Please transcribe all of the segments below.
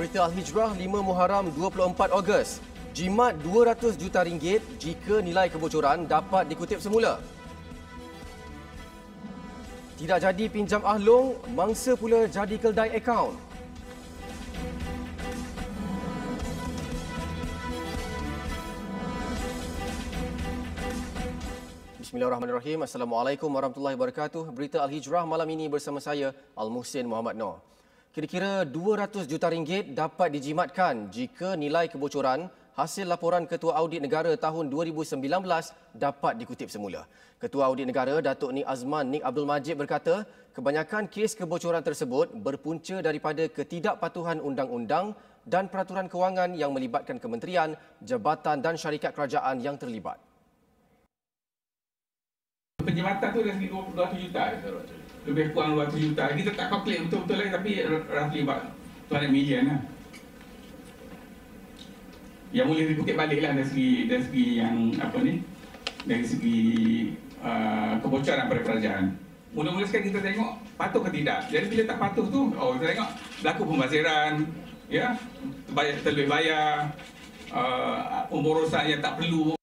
Berita Al-Hijrah 5 Muharram 24 Ogos. Jimat 200 juta ringgit jika nilai kebocoran dapat dikutip semula. Tidak jadi pinjam ahlong, mangsa pula jadi keldai akaun. Bismillahirrahmanirrahim. Assalamualaikum warahmatullahi wabarakatuh. Berita Al-Hijrah malam ini bersama saya, Al-Muhsin Muhammad Noor. Kira-kira 200 juta ringgit dapat dijimatkan jika nilai kebocoran hasil laporan Ketua Audit Negara tahun 2019 dapat dikutip semula. Ketua Audit Negara Datuk Nik Azman Nik Abdul Majid berkata, kebanyakan kes kebocoran tersebut berpunca daripada ketidakpatuhan undang-undang dan peraturan kewangan yang melibatkan kementerian, jabatan dan syarikat kerajaan yang terlibat. Penjimatan itu dah segi 27 juta lebih kurang 200 juta lagi kita tak calculate betul-betul lagi tapi roughly about 200 million lah yang boleh dibukit balik lah dari segi, dari segi yang apa ni dari segi uh, kebocoran pada kerajaan mula-mula sekali kita tengok patuh ke tidak jadi bila tak patuh tu oh kita tengok berlaku pembaziran ya terlebih bayar uh, pemborosan yang tak perlu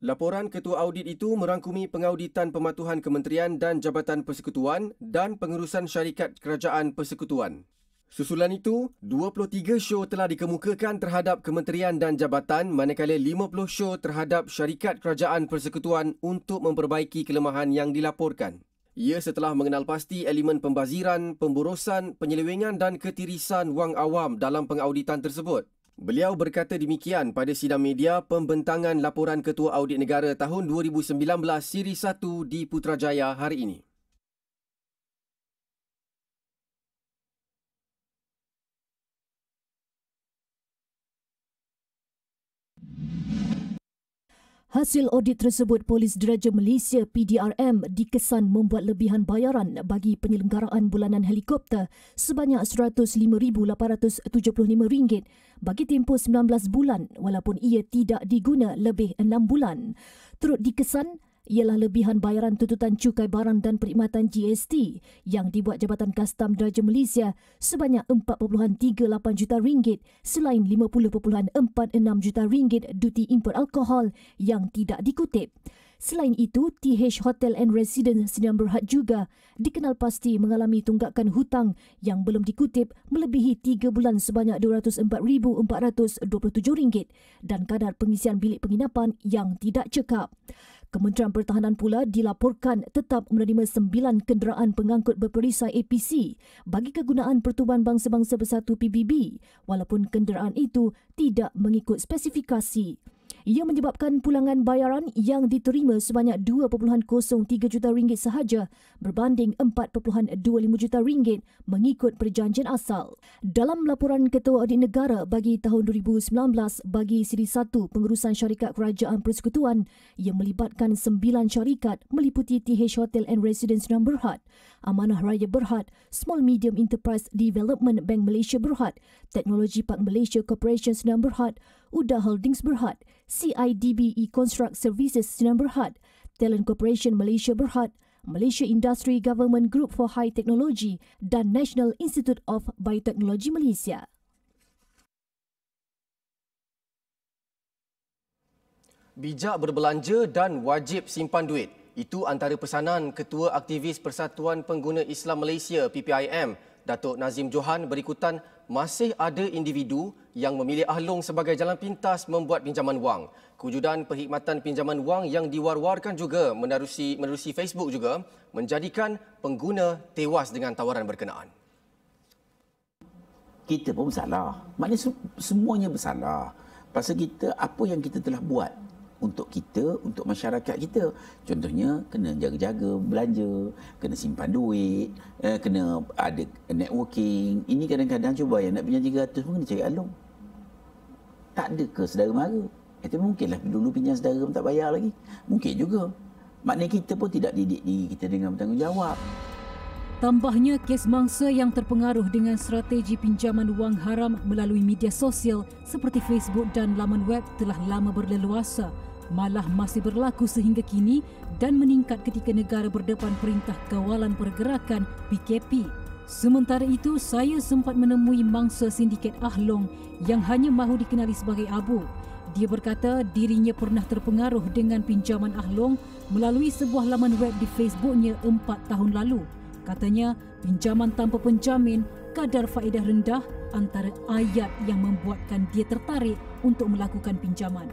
Laporan Ketua Audit itu merangkumi pengauditan pematuhan kementerian dan jabatan persekutuan dan pengurusan syarikat kerajaan persekutuan. Susulan itu, 23 show telah dikemukakan terhadap kementerian dan jabatan manakala 50 show terhadap syarikat kerajaan persekutuan untuk memperbaiki kelemahan yang dilaporkan. Ia setelah mengenal pasti elemen pembaziran, pemborosan, penyelewengan dan ketirisan wang awam dalam pengauditan tersebut. Beliau berkata demikian pada sidang media pembentangan laporan Ketua Audit Negara tahun 2019 Siri 1 di Putrajaya hari ini. Hasil audit tersebut Polis Deraja Malaysia PDRM dikesan membuat lebihan bayaran bagi penyelenggaraan bulanan helikopter sebanyak RM105,875 bagi tempoh 19 bulan walaupun ia tidak diguna lebih 6 bulan. Turut dikesan, ialah lebihan bayaran tuntutan cukai barang dan perkhidmatan GST yang dibuat Jabatan Kastam Diraja Malaysia sebanyak 4.38 juta ringgit selain 50.46 juta ringgit duti import alkohol yang tidak dikutip. Selain itu, TH Hotel and Residence Sdn Bhd juga dikenal pasti mengalami tunggakan hutang yang belum dikutip melebihi 3 bulan sebanyak rm ringgit dan kadar pengisian bilik penginapan yang tidak cekap. Kementerian Pertahanan pula dilaporkan tetap menerima sembilan kenderaan pengangkut berperisai APC bagi kegunaan Pertubuhan Bangsa-Bangsa Bersatu PBB walaupun kenderaan itu tidak mengikut spesifikasi. Ia menyebabkan pulangan bayaran yang diterima sebanyak 2.03 juta ringgit sahaja berbanding 4.25 juta ringgit mengikut perjanjian asal. Dalam laporan Ketua Audit Negara bagi tahun 2019 bagi siri 1 Pengurusan Syarikat Kerajaan Persekutuan yang melibatkan 9 syarikat meliputi TH Hotel and Residence Dan Berhad, Amanah Raya Berhad, Small Medium Enterprise Development Bank Malaysia Berhad, Teknologi Park Malaysia Corporation Sdn Berhad, UDA Holdings Berhad, CIDBE Construct Services Sdn Berhad, Talent Corporation Malaysia Berhad, Malaysia Industry Government Group for High Technology dan National Institute of Biotechnology Malaysia. Bijak berbelanja dan wajib simpan duit. Itu antara pesanan Ketua Aktivis Persatuan Pengguna Islam Malaysia PPIM, Datuk Nazim Johan berikutan masih ada individu yang memilih ahlong sebagai jalan pintas membuat pinjaman wang. Kewujudan perkhidmatan pinjaman wang yang diwar-warkan juga menerusi, menerusi Facebook juga menjadikan pengguna tewas dengan tawaran berkenaan. Kita pun bersalah. Maknanya semuanya bersalah. Pasal kita, apa yang kita telah buat untuk kita, untuk masyarakat kita. Contohnya, kena jaga-jaga belanja, kena simpan duit, eh, kena ada networking. Ini kadang-kadang cuba yang nak pinjam 300 pun kena cari alung. Tak ada ke sedara mara? Eh, Itu mungkinlah dulu pinjam sedara pun tak bayar lagi. Mungkin juga. Maknanya kita pun tidak didik diri kita dengan bertanggungjawab. Tambahnya kes mangsa yang terpengaruh dengan strategi pinjaman wang haram melalui media sosial seperti Facebook dan laman web telah lama berleluasa malah masih berlaku sehingga kini dan meningkat ketika negara berdepan perintah kawalan pergerakan PKP. Sementara itu, saya sempat menemui mangsa sindiket Ahlong yang hanya mahu dikenali sebagai Abu. Dia berkata dirinya pernah terpengaruh dengan pinjaman Ahlong melalui sebuah laman web di Facebooknya empat tahun lalu. Katanya, pinjaman tanpa penjamin, kadar faedah rendah antara ayat yang membuatkan dia tertarik untuk melakukan pinjaman.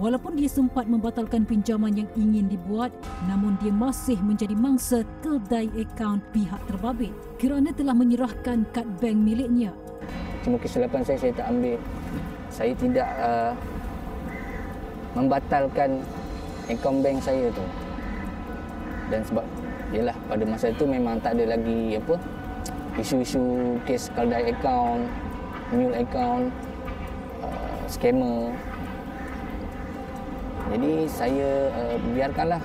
Walaupun dia sempat membatalkan pinjaman yang ingin dibuat, namun dia masih menjadi mangsa kedai akaun pihak terbabit kerana telah menyerahkan kad bank miliknya. Cuma kesilapan saya, saya tak ambil. Saya tidak uh, membatalkan akaun bank saya tu. Dan sebab ialah pada masa itu memang tak ada lagi apa isu-isu kes kedai account, new account scammer. Jadi saya uh, biarkanlah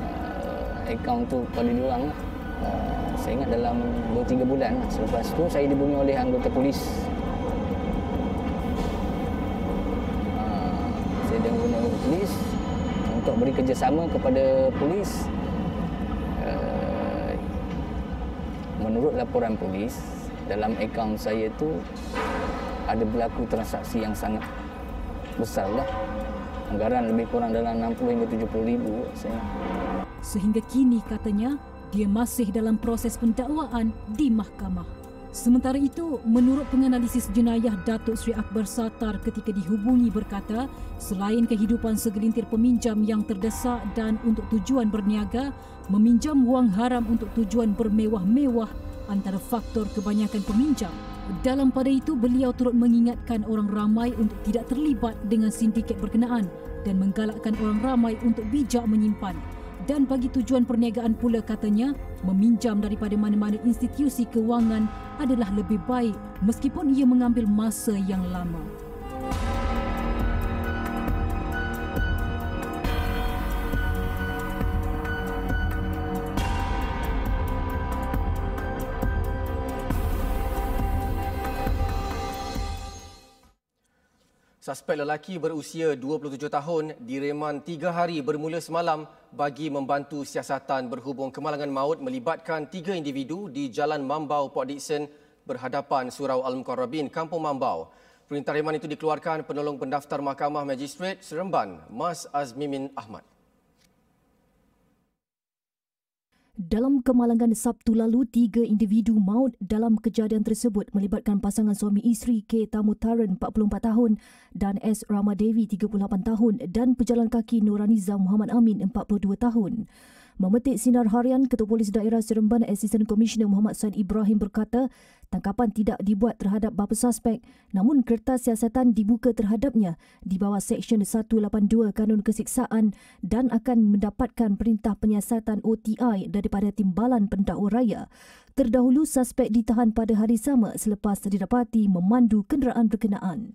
uh, eh, akaun tu pada diorang. Uh, eh, saya ingat dalam 2-3 bulan selepas tu saya dibunuh oleh anggota polis. Uh, saya dibunuh oleh anggota polis untuk beri kerjasama kepada polis. Uh, menurut laporan polis, dalam akaun saya tu ada berlaku transaksi yang sangat besar lah. Anggaran lebih kurang dalam 60 hingga 70 ribu. Saya. Sehingga kini katanya, dia masih dalam proses pendakwaan di mahkamah. Sementara itu, menurut penganalisis jenayah Datuk Sri Akbar Satar ketika dihubungi berkata, selain kehidupan segelintir peminjam yang terdesak dan untuk tujuan berniaga, meminjam wang haram untuk tujuan bermewah-mewah antara faktor kebanyakan peminjam dalam pada itu, beliau turut mengingatkan orang ramai untuk tidak terlibat dengan sindiket berkenaan dan menggalakkan orang ramai untuk bijak menyimpan. Dan bagi tujuan perniagaan pula katanya, meminjam daripada mana-mana institusi kewangan adalah lebih baik meskipun ia mengambil masa yang lama. Suspek lelaki berusia 27 tahun direman tiga hari bermula semalam bagi membantu siasatan berhubung kemalangan maut melibatkan tiga individu di Jalan Mambau Port Dickson berhadapan Surau Al-Mukarrabin Kampung Mambau. Perintah reman itu dikeluarkan penolong pendaftar Mahkamah Magistrat Seremban Mas Azmimin Ahmad. Dalam kemalangan Sabtu lalu, tiga individu maut dalam kejadian tersebut melibatkan pasangan suami isteri K. Tamu Tamutaran, 44 tahun, dan S. Ramadevi, 38 tahun, dan pejalan kaki Nuraniza Muhammad Amin, 42 tahun. Memetik sinar harian, Ketua Polis Daerah Seremban Assistant Commissioner Muhammad Said Ibrahim berkata, tangkapan tidak dibuat terhadap beberapa suspek, namun kertas siasatan dibuka terhadapnya di bawah Seksyen 182 Kanun Kesiksaan dan akan mendapatkan perintah penyiasatan OTI daripada Timbalan Pendakwa Raya. Terdahulu, suspek ditahan pada hari sama selepas didapati memandu kenderaan berkenaan.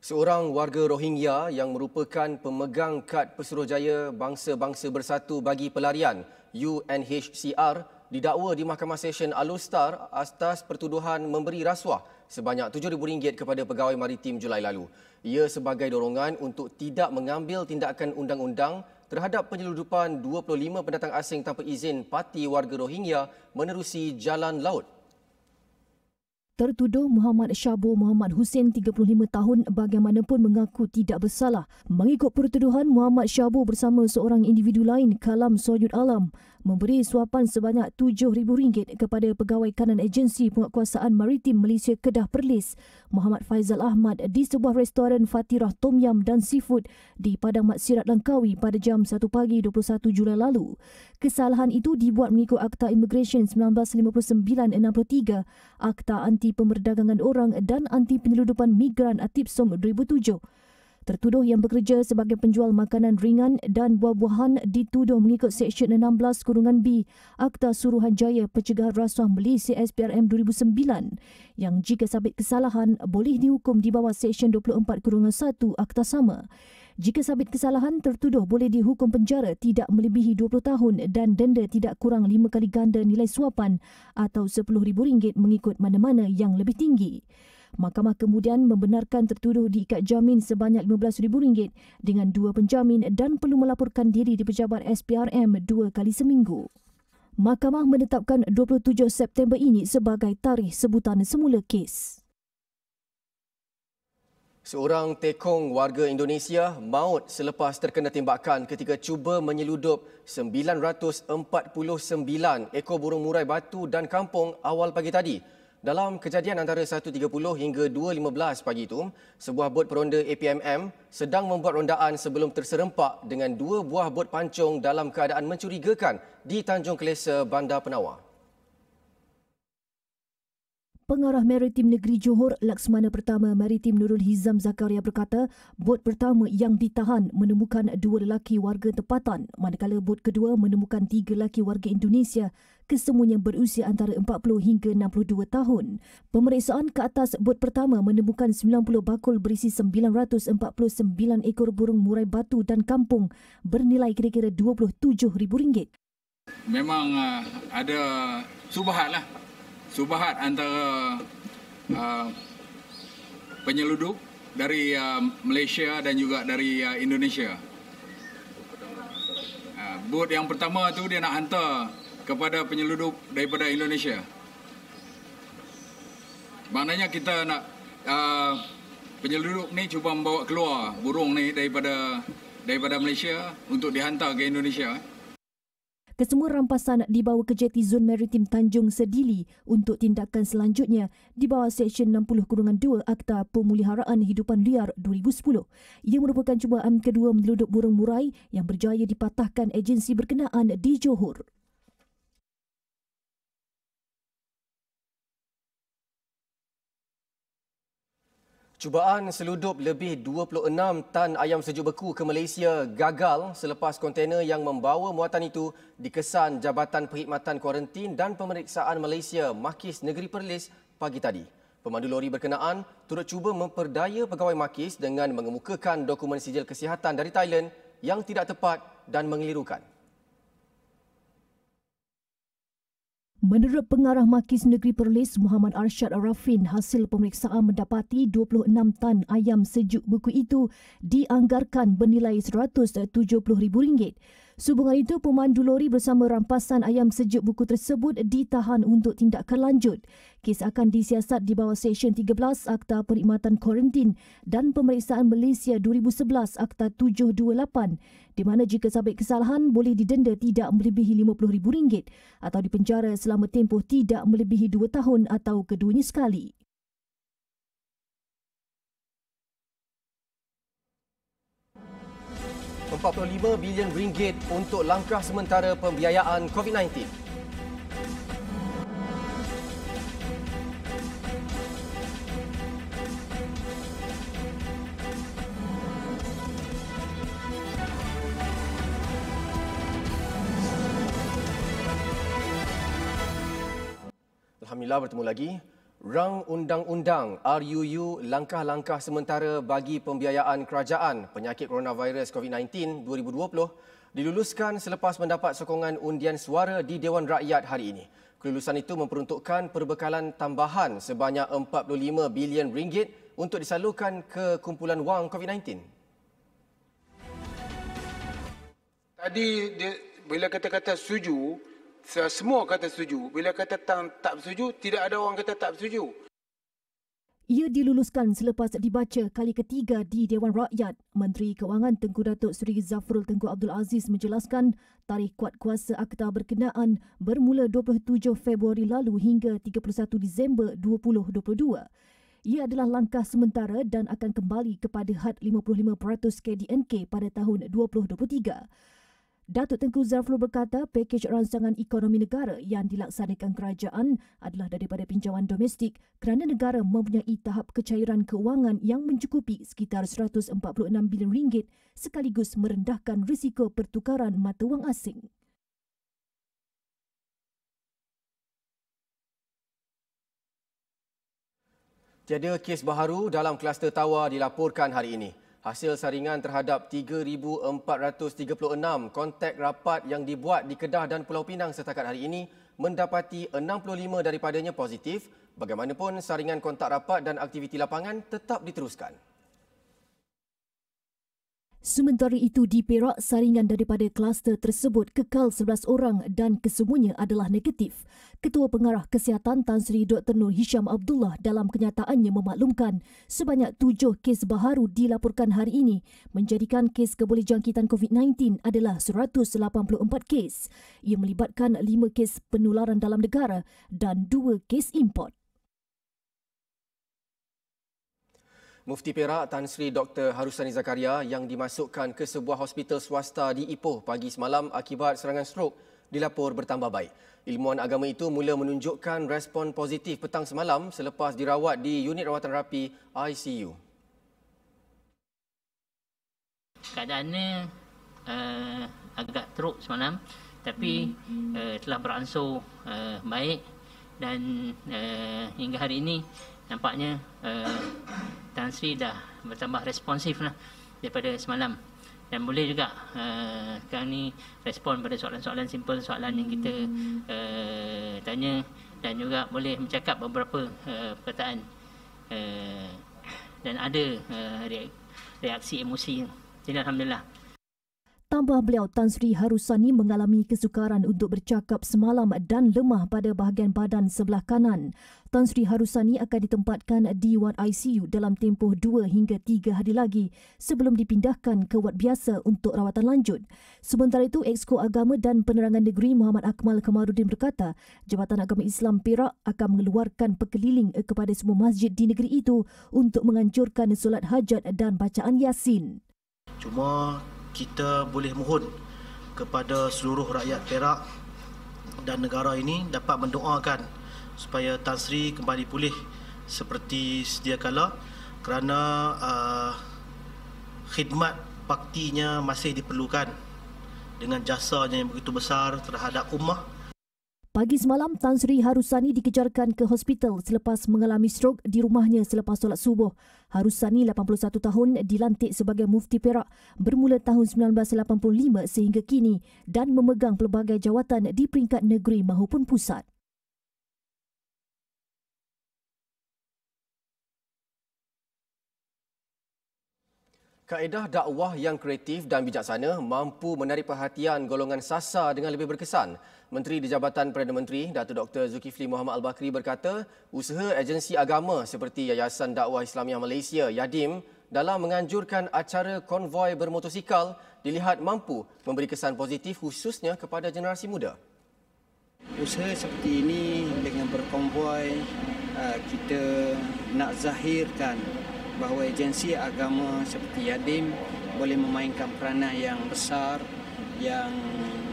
Seorang warga Rohingya yang merupakan pemegang kad Pesuruhjaya Bangsa-Bangsa Bersatu bagi pelarian UNHCR didakwa di Mahkamah Session Alustar atas pertuduhan memberi rasuah sebanyak RM7,000 kepada pegawai maritim Julai lalu. Ia sebagai dorongan untuk tidak mengambil tindakan undang-undang terhadap penyeludupan 25 pendatang asing tanpa izin parti warga Rohingya menerusi jalan laut Tertuduh Muhammad Syabu Muhammad Hussein 35 tahun bagaimanapun mengaku tidak bersalah. Mengikut pertuduhan Muhammad Syabu bersama seorang individu lain Kalam Soyud Alam memberi suapan sebanyak RM7,000 kepada pegawai kanan agensi penguatkuasaan maritim Malaysia Kedah Perlis Muhammad Faizal Ahmad di sebuah restoran Fatirah Tom Yam dan Seafood di Padang Mat Sirat Langkawi pada jam 1 pagi 21 Julai lalu. Kesalahan itu dibuat mengikut Akta Immigration 1959-63, Akta Anti Pemberdagangan orang dan anti penyeludupan migran Atip 2007. Tertuduh yang bekerja sebagai penjual makanan ringan dan buah-buahan dituduh mengikut Seksyen 16 Kurungan B Akta Suruhanjaya Pencegahan Rasuah Malaysia SPRM 2009 yang jika sabit kesalahan boleh dihukum di bawah Seksyen 24 Kurungan 1 Akta Sama. Jika sabit kesalahan, tertuduh boleh dihukum penjara tidak melebihi 20 tahun dan denda tidak kurang 5 kali ganda nilai suapan atau RM10,000 mengikut mana-mana yang lebih tinggi. Mahkamah kemudian membenarkan tertuduh diikat jamin sebanyak RM15,000 dengan dua penjamin dan perlu melaporkan diri di pejabat SPRM dua kali seminggu. Mahkamah menetapkan 27 September ini sebagai tarikh sebutan semula kes. Seorang tekong warga Indonesia maut selepas terkena tembakan ketika cuba menyeludup 949 ekor burung murai batu dan kampung awal pagi tadi. Dalam kejadian antara 1.30 hingga 2.15 pagi itu, sebuah bot peronda APMM sedang membuat rondaan sebelum terserempak dengan dua buah bot pancung dalam keadaan mencurigakan di Tanjung Kelesa, Bandar Penawar. Pengarah Maritim Negeri Johor Laksmana Pertama Maritim Nurul Hizam Zakaria berkata, bot pertama yang ditahan menemukan dua lelaki warga tempatan, manakala bot kedua menemukan tiga lelaki warga Indonesia kesemuanya berusia antara 40 hingga 62 tahun. Pemeriksaan ke atas bot pertama menemukan 90 bakul berisi 949 ekor burung murai batu dan kampung bernilai kira-kira RM27,000. Memang ah, ada subahat lah subahat antara uh, penyeludup dari uh, Malaysia dan juga dari uh, Indonesia. Uh, Boat yang pertama tu dia nak hantar kepada penyeludup daripada Indonesia. Maknanya kita nak uh, penyeludup ni cuba membawa keluar burung ni daripada daripada Malaysia untuk dihantar ke Indonesia kesemua rampasan dibawa ke jeti Zon Maritim Tanjung Sedili untuk tindakan selanjutnya di bawah Seksyen 60-2 Akta Pemuliharaan Hidupan Liar 2010. Ia merupakan cubaan kedua meluduk burung murai yang berjaya dipatahkan agensi berkenaan di Johor. Cubaan seludup lebih 26 tan ayam sejuk beku ke Malaysia gagal selepas kontainer yang membawa muatan itu dikesan Jabatan Perkhidmatan Kuarantin dan Pemeriksaan Malaysia Makis Negeri Perlis pagi tadi. Pemandu lori berkenaan turut cuba memperdaya pegawai Makis dengan mengemukakan dokumen sijil kesihatan dari Thailand yang tidak tepat dan mengelirukan. Menurut pengarah Makis Negeri Perlis Muhammad Arshad Arafin, hasil pemeriksaan mendapati 26 tan ayam sejuk buku itu dianggarkan bernilai RM170,000. Subungan itu pemandu lori bersama rampasan ayam sejuk buku tersebut ditahan untuk tindakan lanjut. Kes akan disiasat di bawah Seksyen 13 Akta Perkhidmatan Kuarantin dan Pemeriksaan Malaysia 2011 Akta 728 di mana jika sabit kesalahan boleh didenda tidak melebihi RM50,000 atau dipenjara selama tempoh tidak melebihi dua tahun atau keduanya sekali. 45 bilion ringgit untuk langkah sementara pembiayaan COVID-19. Alhamdulillah bertemu lagi. Rang undang-undang RUU langkah-langkah sementara bagi pembiayaan kerajaan penyakit coronavirus COVID-19 2020 diluluskan selepas mendapat sokongan undian suara di Dewan Rakyat hari ini. Kelulusan itu memperuntukkan perbekalan tambahan sebanyak 45 bilion ringgit untuk disalurkan ke kumpulan wang COVID-19. Tadi dia, bila kata-kata setuju, semua kata setuju. Bila kata tang tak setuju, tidak ada orang kata tak setuju. Ia diluluskan selepas dibaca kali ketiga di Dewan Rakyat. Menteri Kewangan Tengku Datuk Seri Zafrul Tengku Abdul Aziz menjelaskan tarikh kuat kuasa akta berkenaan bermula 27 Februari lalu hingga 31 Disember 2022. Ia adalah langkah sementara dan akan kembali kepada had 55% KDNK pada tahun 2023. Datuk Tengku Zafrul berkata pakej ransangan ekonomi negara yang dilaksanakan kerajaan adalah daripada pinjaman domestik kerana negara mempunyai tahap kecairan keuangan yang mencukupi sekitar 146 bilion ringgit sekaligus merendahkan risiko pertukaran mata wang asing. Jadi kes baharu dalam kluster tawar dilaporkan hari ini hasil saringan terhadap 3,436 kontak rapat yang dibuat di Kedah dan Pulau Pinang setakat hari ini mendapati 65 daripadanya positif. Bagaimanapun, saringan kontak rapat dan aktiviti lapangan tetap diteruskan. Sementara itu di Perak, saringan daripada kluster tersebut kekal 11 orang dan kesemuanya adalah negatif. Ketua Pengarah Kesihatan Tan Sri Dr. Nur Hisham Abdullah dalam kenyataannya memaklumkan sebanyak 7 kes baharu dilaporkan hari ini menjadikan kes keboleh jangkitan COVID-19 adalah 184 kes. Ia melibatkan 5 kes penularan dalam negara dan 2 kes import. Mufti Perak Tan Sri Dr. Harusani Zakaria yang dimasukkan ke sebuah hospital swasta di Ipoh pagi semalam akibat serangan strok dilaporkan bertambah baik. Ilmuan agama itu mula menunjukkan respon positif petang semalam selepas dirawat di unit rawatan rapi ICU. Keadaannya uh, agak teruk semalam tapi uh, telah beransur uh, baik dan uh, hingga hari ini nampaknya uh, Tan Sri dah bertambah responsif lah daripada semalam dan boleh juga uh, sekarang ni respon pada soalan-soalan simple soalan yang kita uh, tanya dan juga boleh mencakap beberapa uh, perkataan uh, dan ada uh, reaksi emosi jadi Alhamdulillah Tambah beliau Tan Sri Harusani mengalami kesukaran untuk bercakap semalam dan lemah pada bahagian badan sebelah kanan. Tan Sri Harusani akan ditempatkan di wad ICU dalam tempoh 2 hingga 3 hari lagi sebelum dipindahkan ke wad biasa untuk rawatan lanjut. Sementara itu, Exko Agama dan Penerangan Negeri Muhammad Akmal Kemarudin berkata, Jabatan Agama Islam Perak akan mengeluarkan pekeliling kepada semua masjid di negeri itu untuk menganjurkan solat hajat dan bacaan yasin. Cuma kita boleh mohon kepada seluruh rakyat Perak dan negara ini dapat mendoakan supaya Tan Sri kembali pulih seperti sedia kala kerana uh, khidmat baktinya masih diperlukan dengan jasanya yang begitu besar terhadap ummah Pagi semalam, Tan Sri Harusani dikejarkan ke hospital selepas mengalami strok di rumahnya selepas solat subuh. Harusani, 81 tahun, dilantik sebagai mufti perak bermula tahun 1985 sehingga kini dan memegang pelbagai jawatan di peringkat negeri maupun pusat. Kaedah dakwah yang kreatif dan bijaksana mampu menarik perhatian golongan sasa dengan lebih berkesan. Menteri di Jabatan Perdana Menteri Datuk Dr Zulkifli Muhammad Al-Bakri berkata, usaha agensi agama seperti Yayasan Dakwah Islamia Malaysia YADIM dalam menganjurkan acara konvoi bermotosikal dilihat mampu memberi kesan positif khususnya kepada generasi muda. Usaha seperti ini dengan berkonvoi uh, kita nak zahirkan bahawa agensi agama seperti YADIM boleh memainkan peranan yang besar yang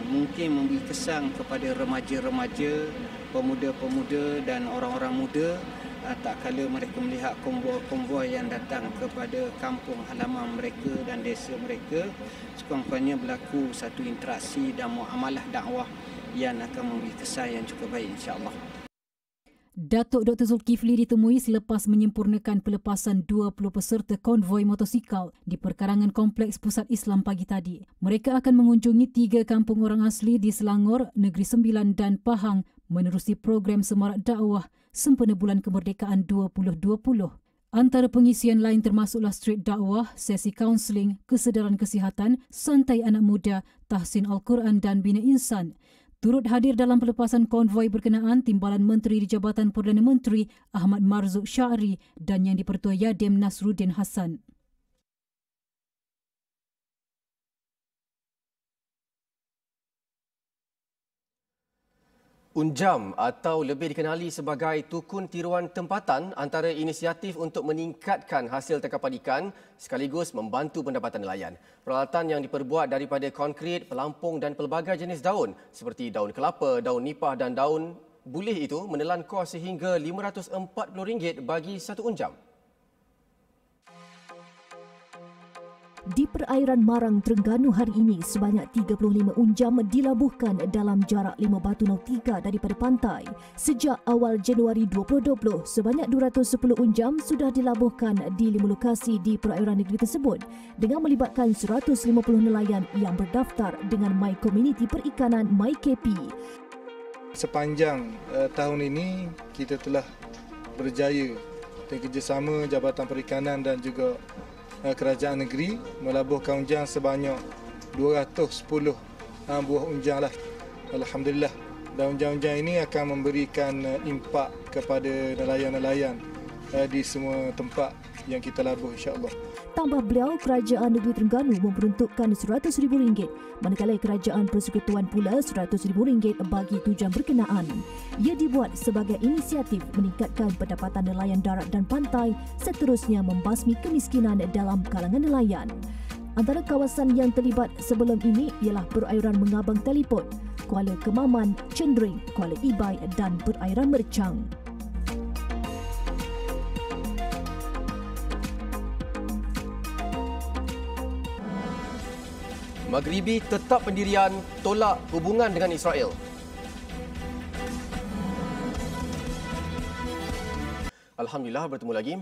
mungkin memberi kesan kepada remaja-remaja, pemuda-pemuda dan orang-orang muda eh, tak kala mereka melihat konvoi-konvoi yang datang kepada kampung halaman mereka dan desa mereka sekurang-kurangnya berlaku satu interaksi dan muamalah dakwah yang akan memberi kesan yang cukup baik insya-Allah. Datuk Dr. Zulkifli ditemui selepas menyempurnakan pelepasan 20 peserta konvoi motosikal di perkarangan Kompleks Pusat Islam pagi tadi. Mereka akan mengunjungi tiga kampung orang asli di Selangor, Negeri Sembilan dan Pahang menerusi program Semarak Dakwah sempena bulan kemerdekaan 2020. Antara pengisian lain termasuklah street dakwah, sesi kaunseling, kesedaran kesihatan, santai anak muda, tahsin Al-Quran dan bina insan. Turut hadir dalam pelepasan konvoi berkenaan timbalan Menteri di Jabatan Perdana Menteri Ahmad Marzuk Syari dan yang dipertua Yadim Nasruddin Hassan. Unjam atau lebih dikenali sebagai Tukun Tiruan Tempatan antara inisiatif untuk meningkatkan hasil tangkapan ikan sekaligus membantu pendapatan nelayan. Peralatan yang diperbuat daripada konkrit, pelampung dan pelbagai jenis daun seperti daun kelapa, daun nipah dan daun bulih itu menelan kos sehingga RM540 bagi satu unjam. Di perairan Marang Terengganu hari ini, sebanyak 35 unjam dilabuhkan dalam jarak 5 batu nautika daripada pantai. Sejak awal Januari 2020, sebanyak 210 unjam sudah dilabuhkan di 5 lokasi di perairan negeri tersebut dengan melibatkan 150 nelayan yang berdaftar dengan My Community Perikanan MyKP. Sepanjang uh, tahun ini, kita telah berjaya dengan kerjasama Jabatan Perikanan dan juga Eh, kerajaan negeri melabuhkan unjang sebanyak 210 eh, buah unjang lah. Alhamdulillah. Dan unjang-unjang ini akan memberikan eh, impak kepada nelayan-nelayan di semua tempat yang kita labuh insya-Allah tambah beliau kerajaan negeri Terengganu memperuntukkan RM100,000 manakala kerajaan persekutuan pula RM100,000 bagi tujuan berkenaan. Ia dibuat sebagai inisiatif meningkatkan pendapatan nelayan darat dan pantai seterusnya membasmi kemiskinan dalam kalangan nelayan. Antara kawasan yang terlibat sebelum ini ialah perairan mengabang teleport, Kuala Kemaman, Cendring, Kuala Ibai dan perairan Mercang. Maghribi tetap pendirian tolak hubungan dengan Israel. Alhamdulillah bertemu lagi.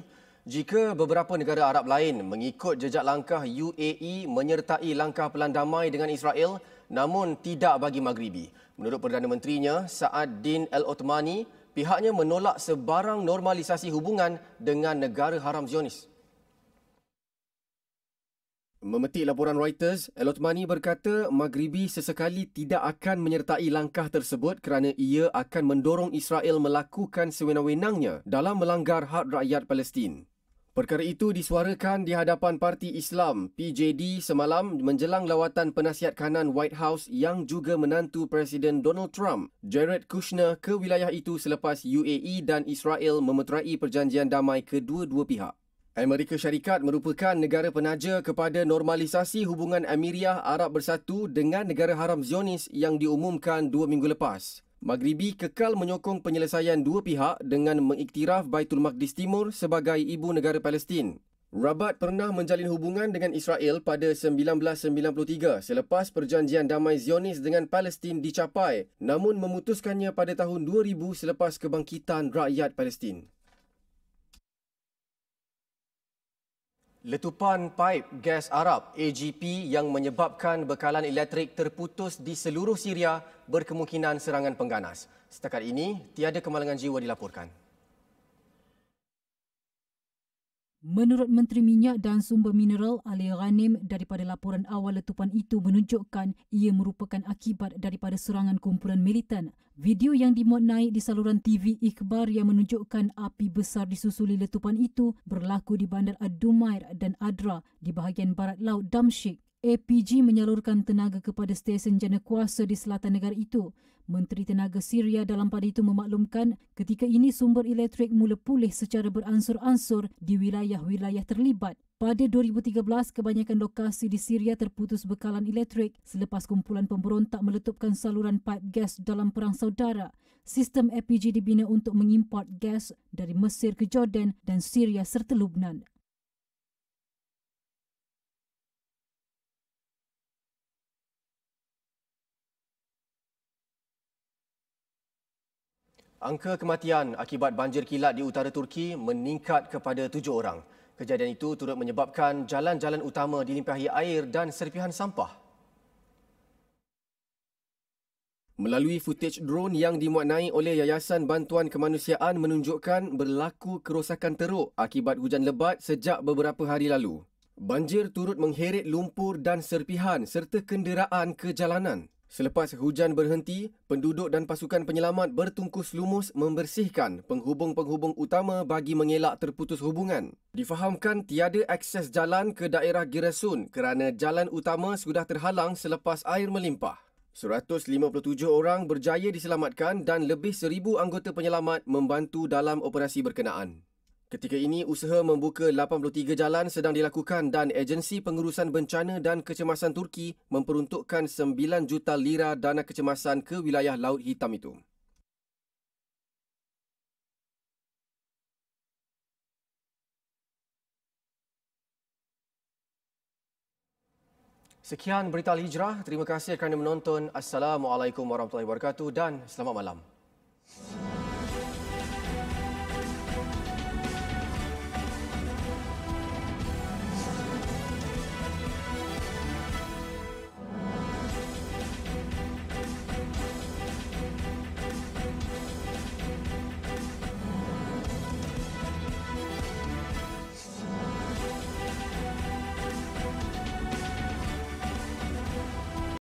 Jika beberapa negara Arab lain mengikut jejak langkah UAE menyertai langkah pelan damai dengan Israel namun tidak bagi Maghribi. Menurut Perdana Menterinya Saad Din Al Othmani, pihaknya menolak sebarang normalisasi hubungan dengan negara haram Zionis. Memetik laporan Reuters, El Othmani berkata Maghribi sesekali tidak akan menyertai langkah tersebut kerana ia akan mendorong Israel melakukan sewenang-wenangnya dalam melanggar hak rakyat Palestin. Perkara itu disuarakan di hadapan Parti Islam PJD semalam menjelang lawatan penasihat kanan White House yang juga menantu Presiden Donald Trump, Jared Kushner ke wilayah itu selepas UAE dan Israel memeterai perjanjian damai kedua-dua pihak. Amerika Syarikat merupakan negara penaja kepada normalisasi hubungan Amiriah Arab Bersatu dengan negara haram Zionis yang diumumkan dua minggu lepas. Maghribi kekal menyokong penyelesaian dua pihak dengan mengiktiraf Baitul Maqdis Timur sebagai ibu negara Palestin. Rabat pernah menjalin hubungan dengan Israel pada 1993 selepas perjanjian damai Zionis dengan Palestin dicapai namun memutuskannya pada tahun 2000 selepas kebangkitan rakyat Palestin. Letupan pipe gas Arab AGP yang menyebabkan bekalan elektrik terputus di seluruh Syria berkemungkinan serangan pengganas. Setakat ini, tiada kemalangan jiwa dilaporkan. Menurut Menteri Minyak dan Sumber Mineral Ali Ghanim, daripada laporan awal letupan itu menunjukkan ia merupakan akibat daripada serangan kumpulan militan. Video yang dimuat naik di saluran TV Ikhbar yang menunjukkan api besar disusuli letupan itu berlaku di bandar Ad-Dumair dan Adra di bahagian barat laut Damsyik, APG menyalurkan tenaga kepada stesen jana kuasa di selatan negara itu. Menteri Tenaga Syria dalam pada itu memaklumkan ketika ini sumber elektrik mula pulih secara beransur-ansur di wilayah-wilayah terlibat. Pada 2013, kebanyakan lokasi di Syria terputus bekalan elektrik selepas kumpulan pemberontak meletupkan saluran pipe gas dalam Perang Saudara. Sistem APG dibina untuk mengimport gas dari Mesir ke Jordan dan Syria serta Lubnan. Angka kematian akibat banjir kilat di utara Turki meningkat kepada tujuh orang. Kejadian itu turut menyebabkan jalan-jalan utama dilimpahi air dan serpihan sampah. Melalui footage drone yang dimuat naik oleh Yayasan Bantuan Kemanusiaan menunjukkan berlaku kerosakan teruk akibat hujan lebat sejak beberapa hari lalu. Banjir turut mengheret lumpur dan serpihan serta kenderaan ke jalanan. Selepas hujan berhenti, penduduk dan pasukan penyelamat bertungkus lumus membersihkan penghubung-penghubung utama bagi mengelak terputus hubungan. Difahamkan tiada akses jalan ke daerah Giresun kerana jalan utama sudah terhalang selepas air melimpah. 157 orang berjaya diselamatkan dan lebih 1000 anggota penyelamat membantu dalam operasi berkenaan. Ketika ini, usaha membuka 83 jalan sedang dilakukan dan Agensi Pengurusan Bencana dan Kecemasan Turki memperuntukkan 9 juta lira dana kecemasan ke wilayah Laut Hitam itu. Sekian berita Al-Hijrah. Terima kasih kerana menonton. Assalamualaikum warahmatullahi wabarakatuh dan selamat malam. Selamat malam.